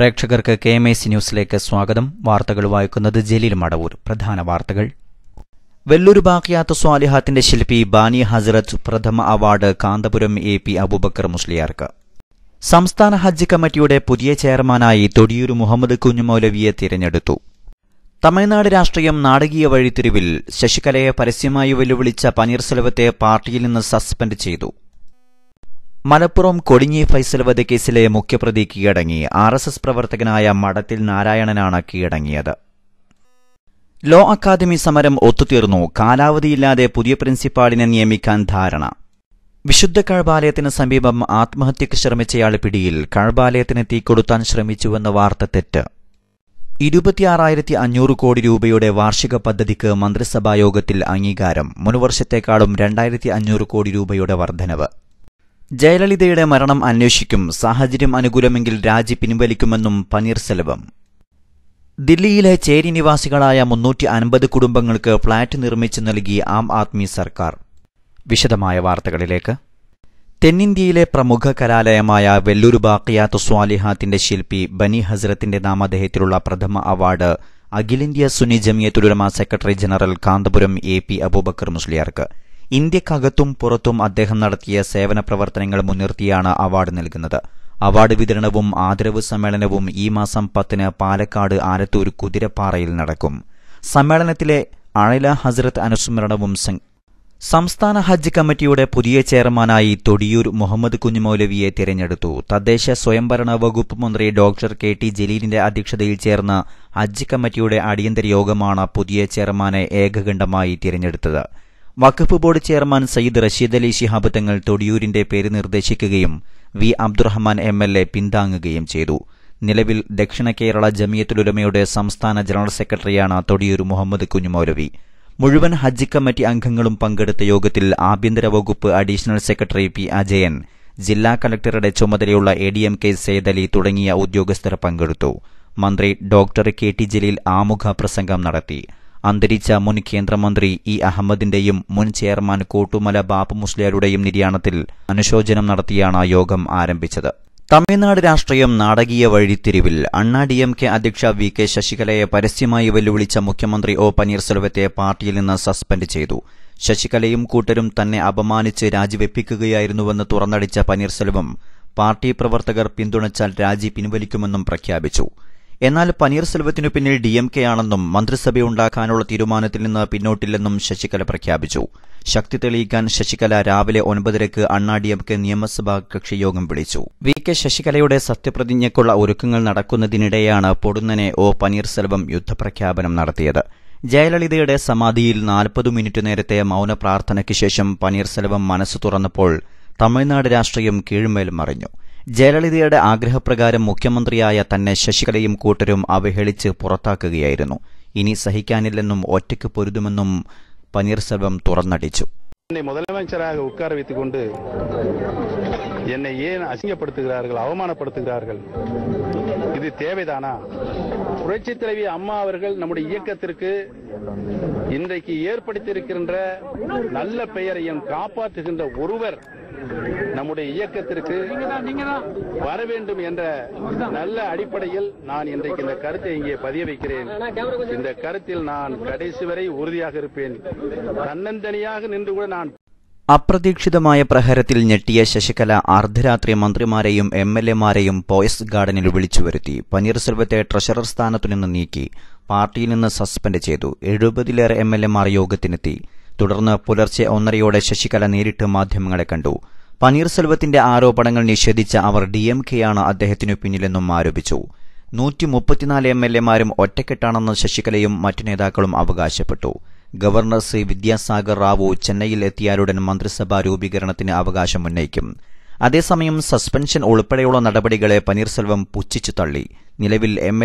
പ്രേക്ഷകർക്ക് K M C ന്യൂസിലേക്ക് സ്വാഗതം വാർത്തകൾ വായിക്കുന്നത് ജലീൽ മടവൂർ പ്രധാന വാർത്തകൾ വെല്ലൂർ ബാക്കിയാത്ത സ്വാലിഹാത്തിന്റെ ശില്പി ബാനി ഹസ്രത്ത് പ്രഥമ award Kanthapuram A P Aboobacker മുസ്ലിയാർക്ക് സംസ്ഥാന ഹജ്ജ് കമ്മിറ്റിയുടെ പുതിയ ചെയർമാനായി തൊടിയൂർ മുഹമ്മദ് കുഞ്ഞുമൌലവിയെ തിരഞ്ഞെടുത്തു തമിഴ്നാട് രാഷ്ട്രീയം നാടകീയ വഴിത്തിരിവിൽ ശശികലയെ പരസ്യമായി വെല്ലുവിളിച്ച പനീർസെൽവത്തെ പാർട്ടിയിൽ നിന്ന് സസ്പെൻഡ് ചെയ്തു മലപ്പുറം കൊടിഞ്ഞി ഫൈസൽ വധക്കേസിലെ മുഖ്യപ്രതി കീഴടങ്ങി ആർ എസ് എസ് പ്രവർത്തകനായ മഠത്തിൽ നാരായണനാണ് കീഴടങ്ങിയത് ലോ അക്കാദമി സമരം ഒത്തുതീർന്നു കാലാവധിയില്ലാതെ പുതിയ പ്രിൻസിപ്പാളിനെ നിയമിക്കാൻ ധാരണ വിശുദ്ധ കഴബാലയത്തിന് സമീപം ആത്മഹത്യക്ക് ശ്രമിച്ചയാൾ പിടിയിൽ കഴബാലയത്തിന് തീകൊടുത്താൻ ശ്രമിച്ചുവെന്ന വാർത്ത തെറ്റ് ഇരുപത്തിയാറായിരത്തി അഞ്ഞൂറ് കോടി രൂപയുടെ വാർഷിക പദ്ധതിക്ക് മന്ത്രിസഭാ യോഗത്തിൽ അംഗീകാരം മുൻവർഷത്തെക്കാളും രണ്ടായിരത്തി അഞ്ഞൂറ് കോടി രൂപയുടെ വർധനവ് ജയലളിതയുടെ മരണം അന്വേഷിക്കും സാഹചര്യം അനുകൂലമെങ്കിൽ രാജി പിൻവലിക്കുമെന്നും പനീർസെൽവം ദില്ലിയിലെ ചേരി നിവാസികളായ മുന്നൂറ്റി അൻപത് കുടുംബങ്ങൾക്ക് ഫ്ളാറ്റ് നിർമ്മിച്ച് നൽകി ആം ആദ്മി സർക്കാർ വിശദമായ വാർത്തകളിലേക്ക് തെന്നിന്ത്യയിലെ പ്രമുഖ കലാലയമായ വെല്ലൂർ ബാക്കിയാത്ത് സ്വാലിഹാത്തിന്റെ ശില്പി ബനി ഹസ്രത്തിന്റെ നാമദേഹത്തിലുള്ള പ്രഥമ അവാർഡ് അഖിലേന്ത്യാ Sunni Jamiyyathul Ulama secretary general Kanthapuram A P Aboobacker മുസ്ലിയാർക്ക് ഇന്ത്യക്കകത്തും പുറത്തും അദ്ദേഹം നടത്തിയ സേവന പ്രവർത്തനങ്ങൾ മുൻനിർത്തിയാണ് അവാർഡ് നൽകുന്നത് അവാർഡ് വിതരണവും ആദരവ് സമ്മേളനവും ഈ മാസം പത്തിന് പാലക്കാട് ആലത്തൂർ കുതിരപ്പാറയിൽ നടക്കും സമ്മേളനത്തിലെ അഴല ഹസ്രത്ത് അനുസ്മരണവും സംസ്ഥാന ഹജ്ജ് കമ്മിറ്റിയുടെ പുതിയ ചെയർമാനായി തൊടിയൂർ മുഹമ്മദ് കുഞ്ഞുമൗലവിയെ തിരഞ്ഞെടുത്തു തദ്ദേശ സ്വയംഭരണ വകുപ്പ് മന്ത്രി ഡോക്ടർ കെ ടി ജലീലിന്റെ അധ്യക്ഷതയിൽ ചേർന്ന ഹജ്ജ് കമ്മിറ്റിയുടെ അടിയന്തര യോഗമാണ് പുതിയ ചെയർമാനെ ഏകകണ്ഠമായി തിരഞ്ഞെടുത്തത് വഖഫ് ബോർഡ് ചെയർമാൻ സയ്യിദ് റഷീദ് അലി ഷിഹാബ് തങ്ങൾ തൊടിയൂരിന്റെ പേര് നിർദ്ദേശിക്കുകയും V Abdurahman M L A പിന്താങ്ങുകയും ചെയ്തു നിലവിൽ ദക്ഷിണ കേരള ജമിയത്തുലുലമയുടെ സംസ്ഥാന ജനറൽ സെക്രട്ടറിയാണ് തൊടിയൂർ മുഹമ്മദ് കുഞ്ഞുമൌലവി മുഴുവൻ ഹജ്ജ് കമ്മിറ്റി അംഗങ്ങളും പങ്കെടുത്ത യോഗത്തിൽ ആഭ്യന്തര വകുപ്പ് അഡീഷണൽ സെക്രട്ടറി പി അജയൻ ജില്ലാ കലക്ടറുടെ ചുമതലയുള്ള A D M K Ali തുടങ്ങിയ ഉദ്യോഗസ്ഥർ പങ്കെടുത്തു മന്ത്രി ഡോക്ടർ കെ ടി ജലീൽ ആമുഖ പ്രസംഗം നടത്തി അന്തരിച്ച മുൻ കേന്ദ്രമന്ത്രി ഇ അഹമ്മദിന്റെയും മുൻ ചെയർമാൻ കോട്ടുമല ബാബു മുസ്ലിയാരുടെയും നിര്യാണത്തിൽ അനുശോചനം നടത്തിയാണ് യോഗം ആരംഭിച്ചത് തമിഴ്നാട് രാഷ്ട്രീയം നാടകീയ വഴിത്തിരിവിൽ അണ്ണാ ഡി എം കെ അധ്യക്ഷ വി കെ ശശികലയെ പരസ്യമായി വെല്ലുവിളിച്ച മുഖ്യമന്ത്രി ഒ പനീർസെൽവത്തെ പാർട്ടിയിൽ നിന്ന് സസ്പെൻഡ് ചെയ്തു ശശികലയും കൂട്ടരും തന്നെ അപമാനിച്ച് രാജിവെപ്പിക്കുകയായിരുന്നുവെന്ന് തുറന്നടിച്ച പനീർസെൽവം പാർട്ടി പ്രവർത്തകർ പിന്തുണച്ചാൽ രാജി പിൻവലിക്കുമെന്നും പ്രഖ്യാപിച്ചു എന്നാൽ പനീർസെൽവത്തിനു പിന്നിൽ ഡി എം കെ ആണെന്നും മന്ത്രിസഭയുണ്ടാക്കാനുള്ള തീരുമാനത്തിൽ നിന്ന് പിന്നോട്ടില്ലെന്നും ശശികല പ്രഖ്യാപിച്ചു ശക്തി തെളിയിക്കാൻ ശശികല രാവിലെ ഒൻപതരക്ക് അണ്ണാ ഡി എം കെ നിയമസഭാ കക്ഷിയോഗം വിളിച്ചു വി കെ ശശികലയുടെ സത്യപ്രതിജ്ഞയ്ക്കുള്ള ഒരുക്കങ്ങൾ നടക്കുന്നതിനിടെയാണ് പൊടുന്നനെ ഒ പനീർസെൽവം യുദ്ധപ്രഖ്യാപനം നടത്തിയത് ജയലളിതയുടെ സമാധിയിൽ നാൽപ്പത് മിനിറ്റ് നേരത്തെ മൌന പ്രാർത്ഥനയ്ക്ക് ശേഷം പനീർസെൽവം മനസ്സു തുറന്നപ്പോൾ തമിഴ്നാട് രാഷ്ട്രീയം കീഴ്മേൽ മറിഞ്ഞു ജയലളിതയുടെ ആഗ്രഹപ്രകാരം മുഖ്യമന്ത്രിയായ തന്നെ ശശികലയും കൂട്ടരും അവഹേളിച്ച് പുറത്താക്കുകയായിരുന്നു ഇനി സഹിക്കാനില്ലെന്നും ഒറ്റയ്ക്ക് പൊരുതുമെന്നും പനീർസെൽവം തുറന്നടിച്ചു என்னை முதலமைச்சராக உட்கார வைத்துக் என்னை ஏன் அசிங்கப்படுத்துகிறார்கள் அவமானப்படுத்துகிறார்கள் இது தேவைதானா புரட்சி தலைவி அம்மா அவர்கள் நம்முடைய இயக்கத்திற்கு இன்றைக்கு ஏற்படுத்தியிருக்கின்ற நல்ல பெயரையும் காப்பாற்றுகின்ற ஒருவர் நம்முடைய இயக்கத்திற்கு வர வேண்டும் என்ற நல்ல அடிப்படையில் நான் இன்றைக்கு இந்த கருத்தை இங்கே பதிய வைக்கிறேன் இந்த கருத்தில் நான் கடைசி வரை உறுதியாக இருப்பேன் தன்னந்தனியாக நின்று கூட நான் അപ്രതീക്ഷിതമായ പ്രഹരത്തിൽ ഞെട്ടിയ ശശികല അർദ്ധരാത്രി മന്ത്രിമാരെയും എം എൽ എമാരെയും പോയസ് ഗാർഡനിൽ വിളിച്ചു വരുത്തി പനീർസെൽവത്തെ ട്രഷറർ സ്ഥാനത്തു നിന്ന് നീക്കി പാർട്ടിയിൽ നിന്ന് സസ്പെൻഡ് ചെയ്തു എഴുപതിലേറെ എം എൽ എമാർ യോഗത്തിനെത്തി തുടർന്ന് പുലർച്ചെ ഒന്നരയോടെ ശശികല നേരിട്ട് മാധ്യമങ്ങളെ കണ്ടു പനീർസെൽവത്തിന്റെ ആരോപണങ്ങൾ നിഷേധിച്ച അവർ ഡി എം കെയാണ് അദ്ദേഹത്തിനു പിന്നിലെന്നും ആരോപിച്ചു നൂറ്റി മുപ്പത്തിനാല് എം എൽ എമാരും ഒറ്റക്കെട്ടാണെന്ന് ശശികലയും മറ്റു നേതാക്കളും അവകാശപ്പെട്ടു ഗവർണർ ശ്രീ വിദ്യാസാഗർ റാവു ചെന്നൈയിൽ എത്തിയാലുടൻ മന്ത്രിസഭാ രൂപീകരണത്തിന് അവകാശമുന്നയിക്കും അതേസമയം സസ്പെൻഷൻ ഉൾപ്പെടെയുള്ള നടപടികളെ പനീർസെൽവം പുച്ഛിച്ചു തള്ളി നിലവിൽ എം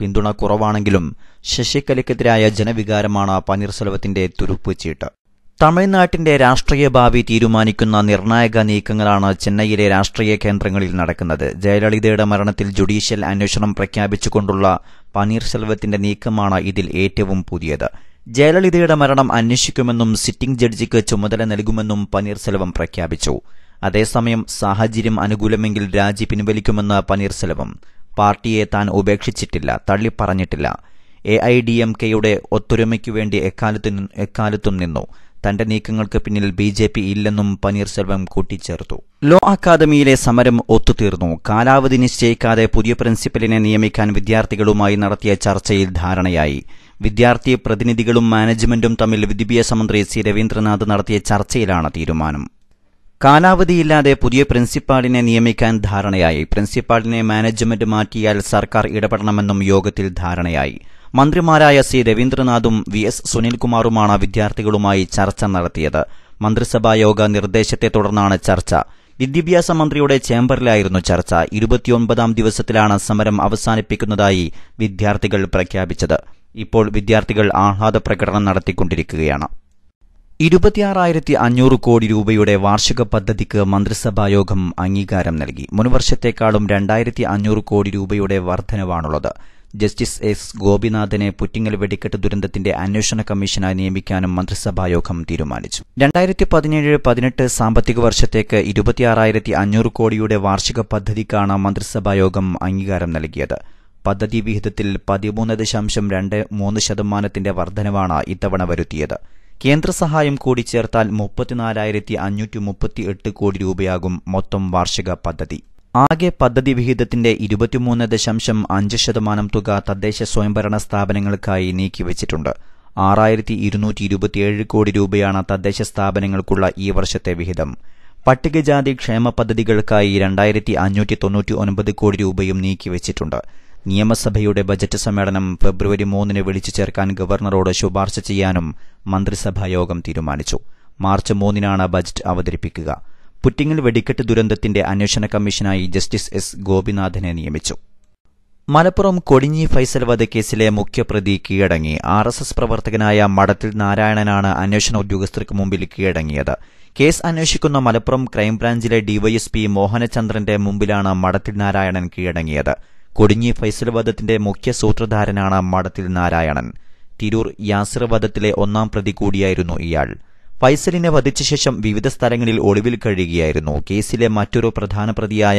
പിന്തുണ കുറവാണെങ്കിലും ശശികലയ്ക്കെതിരായ ജനവികാരമാണ് പനീർസെൽവത്തിന്റെ തുരുപ്പുച്ചീട്ട് തമിഴ്നാട്ടിന്റെ രാഷ്ട്രീയ ഭാവി തീരുമാനിക്കുന്ന നിർണായക നീക്കങ്ങളാണ് ചെന്നൈയിലെ രാഷ്ട്രീയ കേന്ദ്രങ്ങളിൽ നടക്കുന്നത് ജയലളിതയുടെ മരണത്തിൽ ജുഡീഷ്യൽ അന്വേഷണം പ്രഖ്യാപിച്ചുകൊണ്ടുള്ള പനീർസെൽവത്തിന്റെ നീക്കമാണ് ഇതിൽ ഏറ്റവും പുതിയത് ജയലളിതയുടെ മരണം അന്വേഷിക്കുമെന്നും സിറ്റിംഗ് ജഡ്ജിക്ക് ചുമതല നൽകുമെന്നും പനീർസെൽവം പ്രഖ്യാപിച്ചു അതേസമയം സാഹചര്യം അനുകൂലമെങ്കിൽ രാജി പിൻവലിക്കുമെന്ന് പനീർസെൽവം പാർട്ടിയെ താൻ ഉപേക്ഷിച്ചിട്ടില്ല തള്ളിപ്പറഞ്ഞിട്ടില്ല എ ഐ ഡി എം കെയുടെ ഒത്തൊരുമയ്ക്കു വേണ്ടി എക്കാലത്തും എക്കാലത്തും നിന്നു തന്റെ നീക്കങ്ങൾക്ക് പിന്നിൽ ബി ജെ പി ഇല്ലെന്നും പനീർസെൽവം കൂട്ടിച്ചേർത്തു ലോ അക്കാദമിയിലെ സമരം ഒത്തുതീർന്നു കാലാവധി നിശ്ചയിക്കാതെ പുതിയ പ്രിൻസിപ്പലിനെ നിയമിക്കാൻ വിദ്യാർത്ഥികളുമായി നടത്തിയ ചർച്ചയിൽ ധാരണയായി വിദ്യാർത്ഥി പ്രതിനിധികളും മാനേജ്മെന്റും തമ്മിൽ വിദ്യാഭ്യാസ മന്ത്രി സി രവീന്ദ്രനാഥ് നടത്തിയ ചർച്ചയിലാണ് തീരുമാനം കാലാവധിയില്ലാതെ പുതിയ പ്രിൻസിപ്പാളിനെ നിയമിക്കാൻ ധാരണയായി പ്രിൻസിപ്പാളിനെ മാനേജ്മെന്റ് മാറ്റിയാൽ സർക്കാർ ഇടപെടണമെന്നും യോഗത്തിൽ ധാരണയായി മന്ത്രിമാരായ സി രവീന്ദ്രനാഥും വി എസ് സുനിൽകുമാറുമാണ് വിദ്യാർത്ഥികളുമായി ചർച്ച നടത്തിയത് മന്ത്രിസഭാ നിർദ്ദേശത്തെ തുടർന്നാണ് ചർച്ച വിദ്യാഭ്യാസ മന്ത്രിയുടെ ചേംബറിലായിരുന്നു ചർച്ച ഇരുപത്തിയൊൻപതാം ദിവസത്തിലാണ് സമരം അവസാനിപ്പിക്കുന്നതായി വിദ്യാർത്ഥികൾ പ്രഖ്യാപിച്ചത് ഇപ്പോൾ വിദ്യാർത്ഥികൾ ആഹ്ലാദ പ്രകടനം നടത്തിക്കൊണ്ടിരിക്കുകയാണ് ഇരുപത്തിയാറായിരത്തി അഞ്ഞൂറ് കോടി രൂപയുടെ വാർഷിക പദ്ധതിക്ക് മന്ത്രിസഭായോഗം അംഗീകാരം നൽകി മുൻവർഷത്തെക്കാളും രണ്ടായിരത്തി അഞ്ഞൂറ് കോടി രൂപയുടെ വർധനവാണുള്ളത് ജസ്റ്റിസ് എസ് ഗോപിനാഥനെ പുറ്റിങ്ങൽ വെടിക്കെട്ട് ദുരന്തത്തിന്റെ അന്വേഷണ കമ്മീഷനായി നിയമിക്കാനും മന്ത്രിസഭായോഗം തീരുമാനിച്ചു രണ്ടായിരത്തി പതിനേഴ് പതിനെട്ട് സാമ്പത്തിക വർഷത്തേക്ക് ഇരുപത്തിയാറായിരത്തി അഞ്ഞൂറ് കോടിയുടെ വാർഷിക പദ്ധതിക്കാണ് മന്ത്രിസഭായോഗം അംഗീകാരം നൽകിയത് പദ്ധതി വിഹിതത്തിൽ പതിമൂന്ന് ദശാംശം രണ്ട് മൂന്ന് ശതമാനത്തിന്റെ വർധനവാണ് ഇത്തവണ വരുത്തിയത് കേന്ദ്ര സഹായം കൂടി ചേർത്താൽ മുപ്പത്തിനാലായിരത്തി അഞ്ഞൂറ്റി മുപ്പത്തി എട്ട് കോടി രൂപയാകും മൊത്തം വാർഷിക പദ്ധതി ആകെ പദ്ധതി വിഹിതത്തിന്റെ ഇരുപത്തിമൂന്ന് ദശാംശം അഞ്ച് ശതമാനം തുക തദ്ദേശ സ്വയംഭരണ സ്ഥാപനങ്ങൾക്കായി നീക്കിവച്ചിട്ടുണ്ട് ആറായിരത്തി ഇരുന്നൂറ്റി ഇരുപത്തിയേഴ് കോടി രൂപയാണ് തദ്ദേശ സ്ഥാപനങ്ങൾക്കുള്ള ഈ വർഷത്തെ വിഹിതം പട്ടികജാതി ക്ഷേമ പദ്ധതികൾക്കായി രണ്ടായിരത്തി അഞ്ഞൂറ്റി തൊണ്ണൂറ്റി ഒൻപത് കോടി രൂപയും നീക്കിവച്ചിട്ടുണ്ട് നിയമസഭയുടെ ബജറ്റ് സമ്മേളനം ഫെബ്രുവരി മൂന്നിന് വിളിച്ചു ചേർക്കാൻ ഗവർണറോട് ശുപാർശ ചെയ്യാനും മന്ത്രിസഭായോഗം തീരുമാനിച്ചു മാർച്ച് മൂന്നിനാണ് ബജറ്റ് അവതരിപ്പിക്കുക പുറ്റിങ്ങിൽ വെടിക്കെട്ട് ദുരന്തത്തിന്റെ അന്വേഷണ കമ്മീഷനായി ജസ്റ്റിസ് എസ് ഗോപിനാഥനെ നിയമിച്ചു മലപ്പുറം കൊടിഞ്ഞി ഫൈസൽ വധക്കേസിലെ മുഖ്യപ്രതി കീഴടങ്ങി ആർ എസ് എസ് പ്രവർത്തകനായ മഠത്തിൽ നാരായണനാണ് അന്വേഷണ ഉദ്യോഗസ്ഥർക്ക് മുമ്പിൽ കീഴടങ്ങിയത് കേസ് അന്വേഷിക്കുന്ന മലപ്പുറം ക്രൈംബ്രാഞ്ചിലെ ഡിവൈഎസ്പി മോഹനചന്ദ്രന്റെ മുമ്പിലാണ് മഠത്തിൽ നാരായണൻ കീഴടങ്ങിയത് കൊടിഞ്ഞി ഫൈസൽ വധത്തിന്റെ മുഖ്യ സൂത്രധാരനാണ് മഠത്തിൽ നാരായണൻ തിരൂർ യാസിർ വധത്തിലെ ഒന്നാം പ്രതി കൂടിയായിരുന്നു ഇയാൾ ഫൈസലിനെ വധിച്ച ശേഷം വിവിധ സ്ഥലങ്ങളിൽ ഒളിവിൽ കഴിയുകയായിരുന്നു കേസിലെ മറ്റൊരു പ്രധാന പ്രതിയായ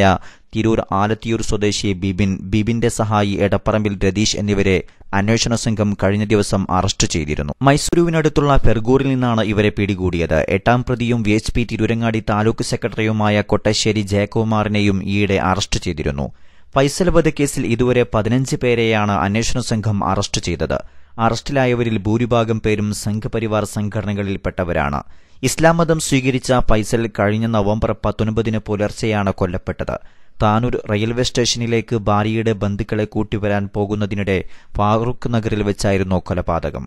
തിരൂർ ആലത്തിയൂർ സ്വദേശി ബിബിൻ ബിബിന്റെ സഹായി എടപ്പറമ്പിൽ രതീഷ് എന്നിവരെ അന്വേഷണ സംഘം കഴിഞ്ഞ ദിവസം അറസ്റ്റ് ചെയ്തിരുന്നു മൈസൂരുവിനടുത്തുള്ള ഫെർഗൂറിൽ നിന്നാണ് ഇവരെ പിടികൂടിയത് എട്ടാം പ്രതിയും V H P Tirurangadi taluk സെക്രട്ടറിയുമായ കൊട്ടശ്ശേരി ജയകുമാറിനെയും ഈയിടെ അറസ്റ്റ് ചെയ്തിരുന്നു ഫൈസൽ വധക്കേസിൽ ഇതുവരെ പതിനഞ്ച് പേരെയാണ് അന്വേഷണ സംഘം അറസ്റ്റ് ചെയ്തത് അറസ്റ്റിലായവരിൽ ഭൂരിഭാഗം പേരും സംഘപരിവാർ സംഘടനകളിൽപ്പെട്ടവരാണ് ഇസ്ലാം മതം സ്വീകരിച്ച ഫൈസൽ കഴിഞ്ഞ നവംബർ പത്തൊൻപതിന് പുലർച്ചെയാണ് കൊല്ലപ്പെട്ടത് താനൂർ റെയിൽവേ സ്റ്റേഷനിലേക്ക് ഭാര്യയുടെ ബന്ധുക്കളെ കൂട്ടിവരാൻ പോകുന്നതിനിടെ ഫാറൂഖ് നഗറിൽ വെച്ചായിരുന്നു കൊലപാതകം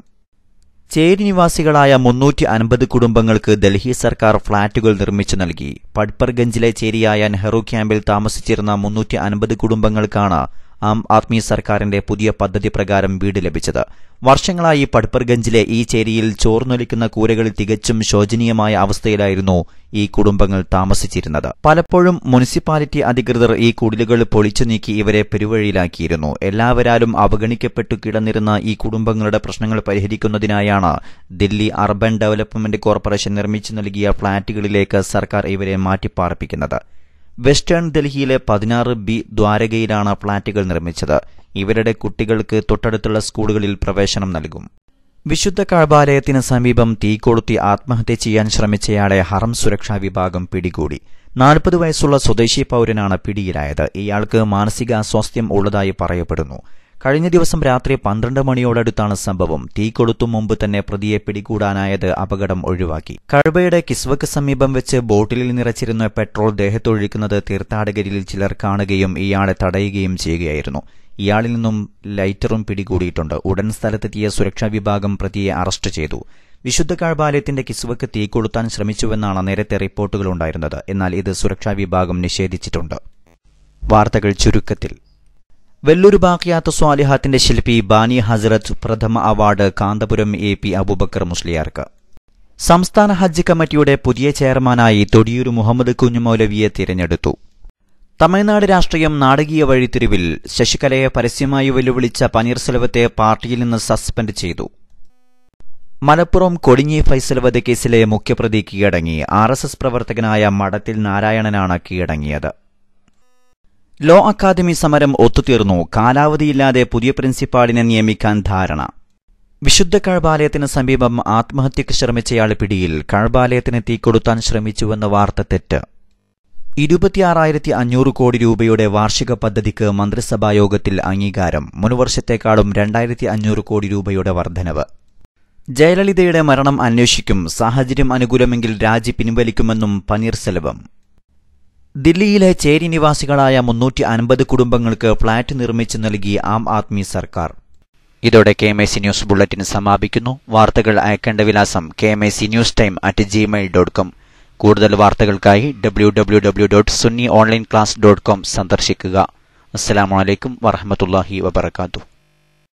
ചേരി നിവാസികളായ മുന്നൂറ്റി അൻപത് കുടുംബങ്ങൾക്ക് ഡൽഹി സർക്കാർ ഫ്ളാറ്റുകൾ നിർമ്മിച്ചു നൽകി പഡ്പർഗഞ്ചിലെ ചേരിയായ നെഹ്റു ക്യാമ്പിൽ താമസിച്ചിരുന്ന മുന്നൂറ്റി അൻപത് കുടുംബങ്ങൾക്കാണ് ആം ആദ്മി സർക്കാരിന്റെ പുതിയ പദ്ധതി പ്രകാരം വീട് ലഭിച്ചത് വർഷങ്ങളായി പട്പർഗഞ്ചിലെ ഈ ചേരിയിൽ ചോർന്നൊലിക്കുന്ന കൂരകളിൽ തികച്ചും ശോചനീയമായ അവസ്ഥയിലായിരുന്നു ഈ കുടുംബങ്ങൾ താമസിച്ചിരുന്നത് പലപ്പോഴും മുനിസിപ്പാലിറ്റി അധികൃതർ ഈ കുടിലുകൾ പൊളിച്ചു നീക്കി ഇവരെ പെരുവഴിയിലാക്കിയിരുന്നു എല്ലാവരാലും അവഗണിക്കപ്പെട്ടു കിടന്നിരുന്ന ഈ കുടുംബങ്ങളുടെ പ്രശ്നങ്ങൾ പരിഹരിക്കുന്നതിനായാണ് ദില്ലി അർബൻ ഡെവലപ്മെന്റ് കോർപ്പറേഷൻ നിർമ്മിച്ചു നൽകിയ ഫ്ളാറ്റുകളിലേക്ക് സർക്കാർ ഇവരെ മാറ്റിപ്പാർപ്പിക്കുന്നത് വെസ്റ്റേൺ ഡൽഹിയിലെ പതിനാറ് ബി ദ്വാരകയിലാണ് ഫ്ളാറ്റുകൾ നിർമ്മിച്ചത് ഇവരുടെ കുട്ടികൾക്ക് തൊട്ടടുത്തുള്ള സ്കൂളുകളിൽ പ്രവേശനം നൽകും വിശുദ്ധ കഴബാലയത്തിന് സമീപം തീ കൊളുത്തി ആത്മഹത്യ ചെയ്യാൻ ശ്രമിച്ചയാളെ ഹറം സുരക്ഷാ വിഭാഗം പിടികൂടി നാൽപ്പത് വയസ്സുള്ള സ്വദേശി പൗരനാണ് പിടിയിലായത് ഇയാൾക്ക് മാനസികാസ്വാസ്ഥ്യം ഉള്ളതായി പറയപ്പെടുന്നു കഴിഞ്ഞ ദിവസം രാത്രി പന്ത്രണ്ട് മണിയോടടുത്താണ് സംഭവം തീ കൊളുത്തും മുമ്പ് തന്നെ പ്രതിയെ പിടികൂടാനായത് അപകടം ഒഴിവാക്കി കഴുവയുടെ കിസ്വക്ക് സമീപം വെച്ച് ബോട്ടിലിൽ നിറച്ചിരുന്ന പെട്രോൾ ദേഹത്തൊഴിക്കുന്നത് തീർത്ഥാടകരിൽ ചിലർ കാണുകയും ഇയാളെ തടയുകയും ചെയ്യുകയായിരുന്നു ഇയാളിൽ നിന്നും ലൈറ്ററും പിടികൂടിയിട്ടുണ്ട് ഉടൻ സ്ഥലത്തെത്തിയ സുരക്ഷാ വിഭാഗം പ്രതിയെ അറസ്റ്റ് ചെയ്തു വിശുദ്ധ കാഴ്ബാലയത്തിന്റെ കിസുവക്ക് കൊളുത്താൻ ശ്രമിച്ചുവെന്നാണ് നേരത്തെ ഉണ്ടായിരുന്നത് എന്നാൽ ഇത് സുരക്ഷാ വിഭാഗം നിഷേധിച്ചിട്ടുണ്ട് വാർത്തകൾ ചുരുക്കത്തിൽ വെല്ലൂർ ബാക്കിയാത്ത സ്വാലിഹാത്തിന്റെ ശില്പി ബാനി ഹസ്രത്ത് പ്രഥമ award Kanthapuram A P Aboobacker മുസ്ലിയാർക്ക് സംസ്ഥാന ഹജ്ജ് കമ്മിറ്റിയുടെ പുതിയ ചെയർമാനായി തൊടിയൂർ മുഹമ്മദ് കുഞ്ഞുമൌലവിയെ തിരഞ്ഞെടുത്തു തമിഴ്നാട് രാഷ്ട്രീയം നാടകീയ വഴിത്തിരിവിൽ ശശികലയെ പരസ്യമായി വെല്ലുവിളിച്ച പനീർസെൽവത്തെ പാർട്ടിയിൽ നിന്ന് സസ്പെൻഡ് ചെയ്തു മലപ്പുറം കൊടിഞ്ഞി ഫൈസൽ വധക്കേസിലെ മുഖ്യപ്രതി കീഴടങ്ങി ആർ എസ് എസ് പ്രവർത്തകനായ മഠത്തിൽ നാരായണനാണ് കീഴടങ്ങിയത് ലോ അക്കാദമി സമരം ഒത്തുതീർന്നു കാലാവധിയില്ലാതെ പുതിയ പ്രിൻസിപ്പാളിനെ നിയമിക്കാൻ ധാരണ വിശുദ്ധ കഴബാലയത്തിന് സമീപം ആത്മഹത്യക്ക് ശ്രമിച്ചയാൾ പിടിയിൽ കഴബാലയത്തിന് തീ കൊടുത്താൻ ശ്രമിച്ചുവെന്ന വാർത്ത തെറ്റ് ഇരുപത്തിയാറായിരത്തി അഞ്ഞൂറ് കോടി രൂപയുടെ വാർഷിക പദ്ധതിക്ക് മന്ത്രിസഭാ യോഗത്തിൽ അംഗീകാരം മുൻവർഷത്തെക്കാളും രണ്ടായിരത്തി അഞ്ഞൂറ് കോടി രൂപയുടെ വർധനവ് ജയലളിതയുടെ മരണം അന്വേഷിക്കും സാഹചര്യം അനുകൂലമെങ്കിൽ രാജി പിൻവലിക്കുമെന്നും പനീർസെൽവം ദില്ലിയിലെ ചേരി നിവാസികളായ മുന്നൂറ്റി അൻപത് കുടുംബങ്ങൾക്ക് ഫ്ളാറ്റ് നിർമ്മിച്ചു നൽകി ആം ആദ്മി സർക്കാർ ഇതോടെ K M C news bulletin സമാപിക്കുന്നു വാർത്തകൾ അയക്കേണ്ട വിലാസം K M C news time at Gmail dot com കൂടുതൽ വാർത്തകൾക്കായി W W W dot Sunni online class dot com സന്ദർശിക്കുക അസ്സാം വലൈക്കും വാഹമത്തല്ലാഹി വാബർക്കാത്തു